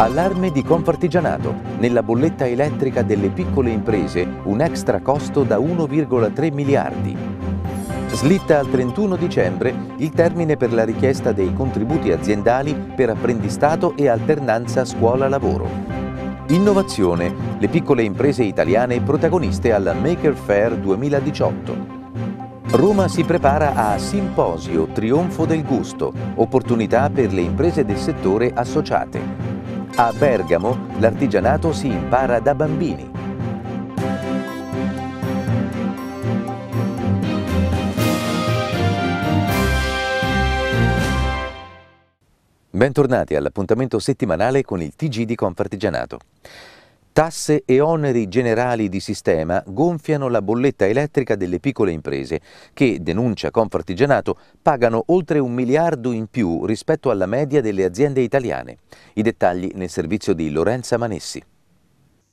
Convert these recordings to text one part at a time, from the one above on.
Allarme di Confartigianato. Nella bolletta elettrica delle piccole imprese un extra costo da 1,3 miliardi. Slitta al 31 dicembre il termine per la richiesta dei contributi aziendali per apprendistato e alternanza scuola-lavoro. Innovazione, le piccole imprese italiane protagoniste alla Maker Fair 2018. Roma si prepara a Simposio Trionfo del Gusto, opportunità per le imprese del settore associate. A Bergamo l'artigianato si impara da bambini. Bentornati all'appuntamento settimanale con il TG di Confartigianato. Tasse e oneri generali di sistema gonfiano la bolletta elettrica delle piccole imprese che, denuncia Confartigianato, pagano oltre un miliardo in più rispetto alla media delle aziende italiane. I dettagli nel servizio di Lorenza Manessi.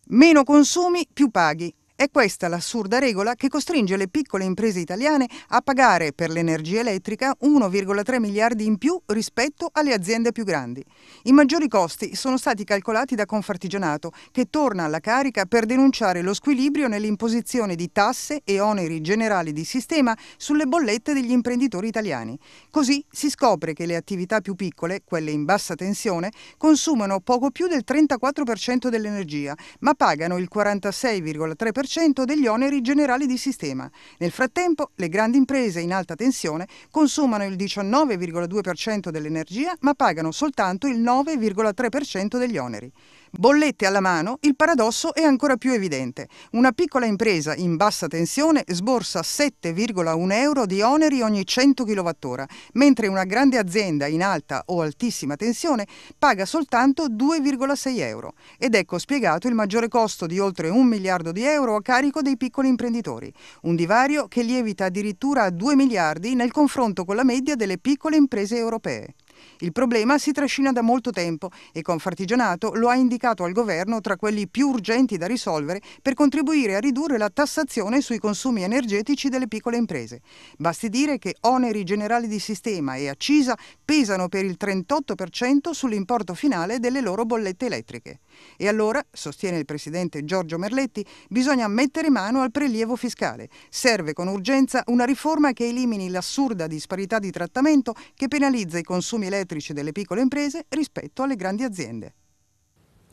Meno consumi, più paghi. È questa l'assurda regola che costringe le piccole imprese italiane a pagare per l'energia elettrica 1,3 miliardi in più rispetto alle aziende più grandi. I maggiori costi sono stati calcolati da Confartigianato, che torna alla carica per denunciare lo squilibrio nell'imposizione di tasse e oneri generali di sistema sulle bollette degli imprenditori italiani. Così si scopre che le attività più piccole, quelle in bassa tensione, consumano poco più del 34% dell'energia, ma pagano il 46,3% 100% degli oneri generali di sistema. Nel frattempo, le grandi imprese in alta tensione consumano il 19,2% dell'energia, ma pagano soltanto il 9,3% degli oneri. Bollette alla mano, il paradosso è ancora più evidente. Una piccola impresa in bassa tensione sborsa 7,1 euro di oneri ogni 100 kWh, mentre una grande azienda in alta o altissima tensione paga soltanto 2,6 euro. Ed ecco spiegato il maggiore costo di oltre un miliardo di euro a carico dei piccoli imprenditori. Un divario che lievita addirittura a 2 miliardi nel confronto con la media delle piccole imprese europee. Il problema si trascina da molto tempo e Confartigianato lo ha indicato al governo tra quelli più urgenti da risolvere per contribuire a ridurre la tassazione sui consumi energetici delle piccole imprese. Basti dire che oneri generali di sistema e accisa pesano per il 38% sull'importo finale delle loro bollette elettriche. E allora, sostiene il presidente Giorgio Merletti, bisogna mettere mano al prelievo fiscale. Serve con urgenza una riforma che elimini l'assurda disparità di trattamento che penalizza i consumi sistemi elettrici delle piccole imprese rispetto alle grandi aziende.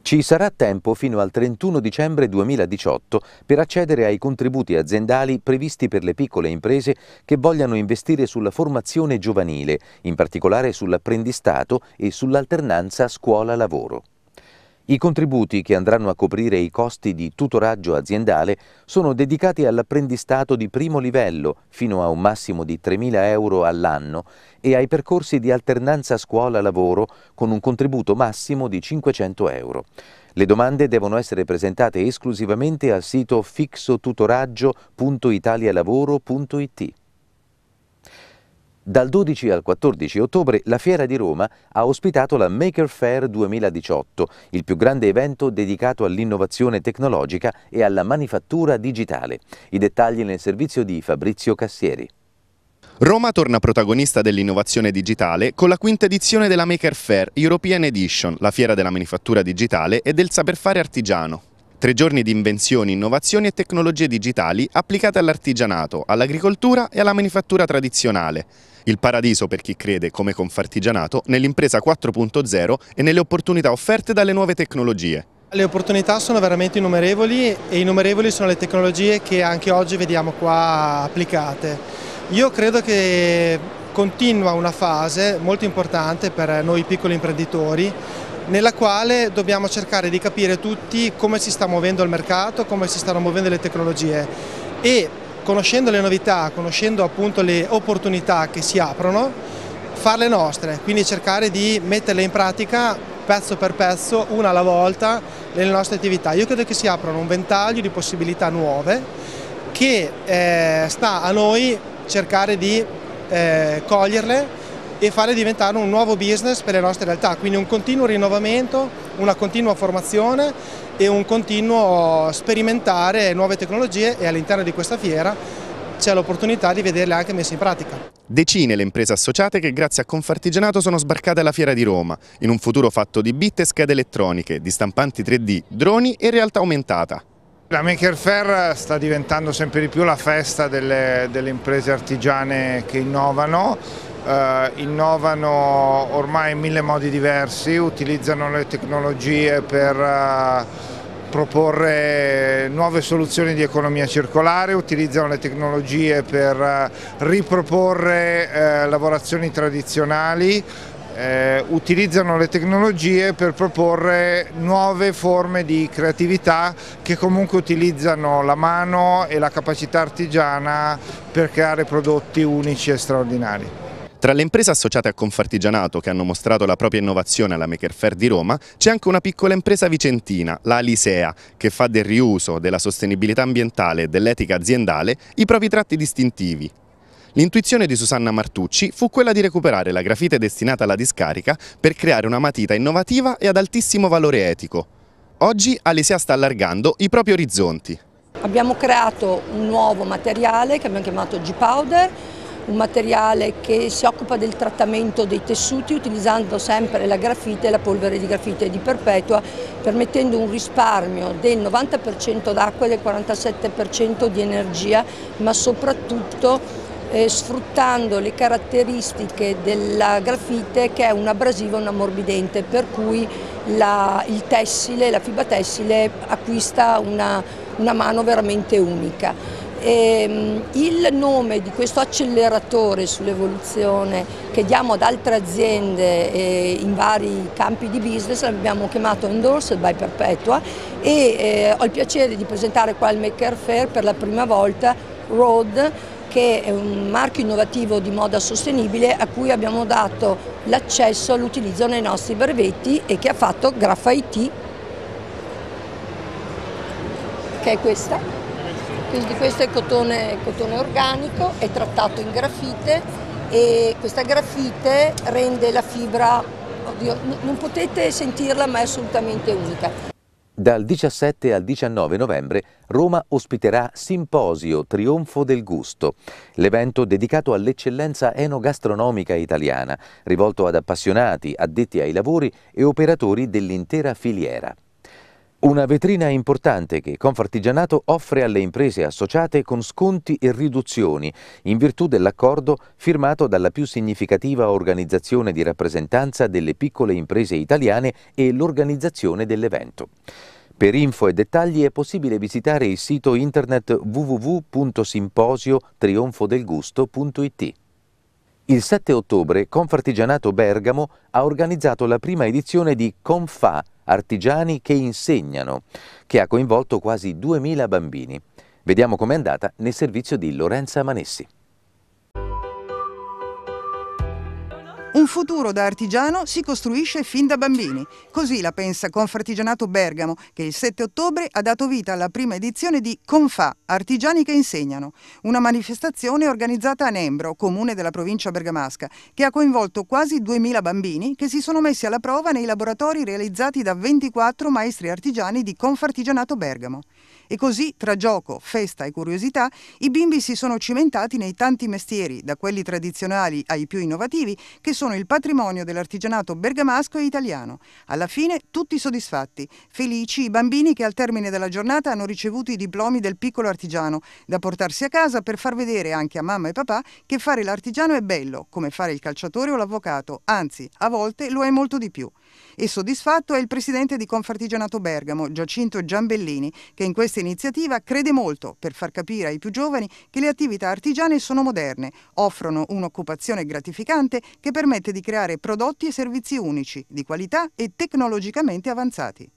Ci sarà tempo fino al 31 dicembre 2018 per accedere ai contributi aziendali previsti per le piccole imprese che vogliano investire sulla formazione giovanile, in particolare sull'apprendistato e sull'alternanza scuola-lavoro. I contributi che andranno a coprire i costi di tutoraggio aziendale sono dedicati all'apprendistato di primo livello fino a un massimo di 3.000 euro all'anno e ai percorsi di alternanza scuola-lavoro con un contributo massimo di 500 euro. Le domande devono essere presentate esclusivamente al sito fixotutoraggio.italialavoro.it. Dal 12 al 14 ottobre la Fiera di Roma ha ospitato la Maker Fair 2018, il più grande evento dedicato all'innovazione tecnologica e alla manifattura digitale. I dettagli nel servizio di Fabrizio Cassieri. Roma torna protagonista dell'innovazione digitale con la quinta edizione della Maker Fair European Edition, la fiera della manifattura digitale e del saper fare artigiano. Tre giorni di invenzioni, innovazioni e tecnologie digitali applicate all'artigianato, all'agricoltura e alla manifattura tradizionale. Il paradiso per chi crede, come Confartigianato, nell'impresa 4.0 e nelle opportunità offerte dalle nuove tecnologie. Le opportunità sono veramente innumerevoli e innumerevoli sono le tecnologie che anche oggi vediamo qua applicate. Io credo che continua una fase molto importante per noi piccoli imprenditori nella quale dobbiamo cercare di capire tutti come si sta muovendo il mercato, come si stanno muovendo le tecnologie e conoscendo le novità, conoscendo appunto le opportunità che si aprono, farle nostre, quindi cercare di metterle in pratica pezzo per pezzo, una alla volta, nelle nostre attività. Io credo che si aprano un ventaglio di possibilità nuove che eh, sta a noi cercare di eh, coglierle e fare diventare un nuovo business per le nostre realtà, quindi un continuo rinnovamento, una continua formazione e un continuo sperimentare nuove tecnologie e all'interno di questa fiera c'è l'opportunità di vederle anche messe in pratica. Decine le imprese associate che grazie a Confartigianato sono sbarcate alla Fiera di Roma, in un futuro fatto di bit e schede elettroniche, di stampanti 3D, droni e realtà aumentata. La Maker Fair sta diventando sempre di più la festa delle, delle imprese artigiane che innovano eh, innovano ormai in mille modi diversi, utilizzano le tecnologie per eh, proporre nuove soluzioni di economia circolare, utilizzano le tecnologie per eh, riproporre eh, lavorazioni tradizionali, eh, utilizzano le tecnologie per proporre nuove forme di creatività che comunque utilizzano la mano e la capacità artigiana per creare prodotti unici e straordinari. Tra le imprese associate a Confartigianato che hanno mostrato la propria innovazione alla Maker Fair di Roma c'è anche una piccola impresa vicentina, la Alisea, che fa del riuso, della sostenibilità ambientale e dell'etica aziendale i propri tratti distintivi. L'intuizione di Susanna Martucci fu quella di recuperare la grafite destinata alla discarica per creare una matita innovativa e ad altissimo valore etico. Oggi Alisea sta allargando i propri orizzonti. Abbiamo creato un nuovo materiale che abbiamo chiamato G-Powder un materiale che si occupa del trattamento dei tessuti utilizzando sempre la grafite la polvere di grafite di perpetua permettendo un risparmio del 90% d'acqua e del 47% di energia ma soprattutto eh, sfruttando le caratteristiche della grafite che è un abrasivo e un ammorbidente per cui la, il tessile, la fibra tessile acquista una, una mano veramente unica. E ehm, il nome di questo acceleratore sull'evoluzione che diamo ad altre aziende eh, in vari campi di business l'abbiamo chiamato Endorsed by Perpetua e eh, ho il piacere di presentare qua al Maker Fair per la prima volta Road che è un marchio innovativo di moda sostenibile a cui abbiamo dato l'accesso all'utilizzo nei nostri brevetti e che ha fatto Grapha IT che è questa. Quindi questo è cotone, cotone organico, è trattato in grafite e questa grafite rende la fibra, oddio, non potete sentirla ma è assolutamente unica. Dal 17 al 19 novembre Roma ospiterà Simposio Trionfo del Gusto, l'evento dedicato all'eccellenza enogastronomica italiana, rivolto ad appassionati, addetti ai lavori e operatori dell'intera filiera. Una vetrina importante che Confartigianato offre alle imprese associate con sconti e riduzioni in virtù dell'accordo firmato dalla più significativa organizzazione di rappresentanza delle piccole imprese italiane e l'organizzazione dell'evento. Per info e dettagli è possibile visitare il sito internet www.simposio-trionfodelgusto.it. Il 7 ottobre Confartigianato Bergamo ha organizzato la prima edizione di Confa artigiani che insegnano, che ha coinvolto quasi 2.000 bambini. Vediamo com'è andata nel servizio di Lorenza Manessi. Un futuro da artigiano si costruisce fin da bambini. Così la pensa Confartigianato Bergamo, che il 7 ottobre ha dato vita alla prima edizione di Confà, Artigiani che insegnano, una manifestazione organizzata a Nembro, comune della provincia bergamasca, che ha coinvolto quasi 2000 bambini che si sono messi alla prova nei laboratori realizzati da 24 maestri artigiani di Confartigianato Bergamo. E così, tra gioco, festa e curiosità, i bimbi si sono cimentati nei tanti mestieri, da quelli tradizionali ai più innovativi, che sono il patrimonio dell'artigianato bergamasco e italiano. Alla fine tutti soddisfatti, felici i bambini che al termine della giornata hanno ricevuto i diplomi del piccolo artigiano, da portarsi a casa per far vedere anche a mamma e papà che fare l'artigiano è bello, come fare il calciatore o l'avvocato, anzi, a volte lo è molto di più. E soddisfatto è il presidente di Confartigianato Bergamo, Giacinto Giambellini, che in questa iniziativa crede molto per far capire ai più giovani che le attività artigiane sono moderne, offrono un'occupazione gratificante che permette di creare prodotti e servizi unici, di qualità e tecnologicamente avanzati.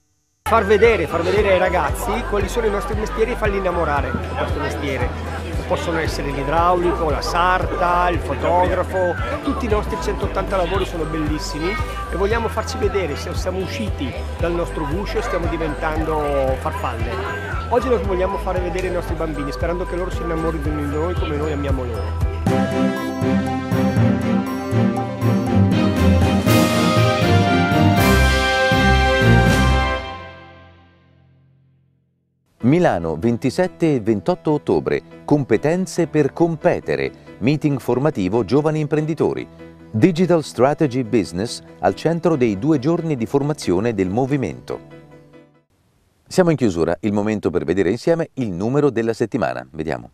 Far vedere, far vedere ai ragazzi quali sono i nostri mestieri e farli innamorare di questo mestiere possono essere l'idraulico, la sarta, il fotografo, tutti i nostri 180 lavori sono bellissimi e vogliamo farci vedere se siamo usciti dal nostro guscio e stiamo diventando farfalle. Oggi noi vogliamo fare vedere i nostri bambini, sperando che loro si innamorino di noi come noi amiamo loro. Milano 27 e 28 ottobre, competenze per competere, meeting formativo giovani imprenditori, Digital Strategy Business al centro dei due giorni di formazione del movimento. Siamo in chiusura, il momento per vedere insieme il numero della settimana, vediamo.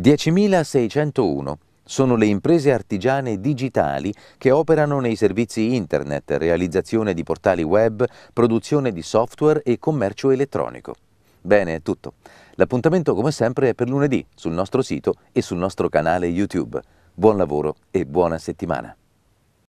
10.601 sono le imprese artigiane digitali che operano nei servizi internet, realizzazione di portali web, produzione di software e commercio elettronico. Bene, è tutto. L'appuntamento come sempre è per lunedì sul nostro sito e sul nostro canale YouTube. Buon lavoro e buona settimana.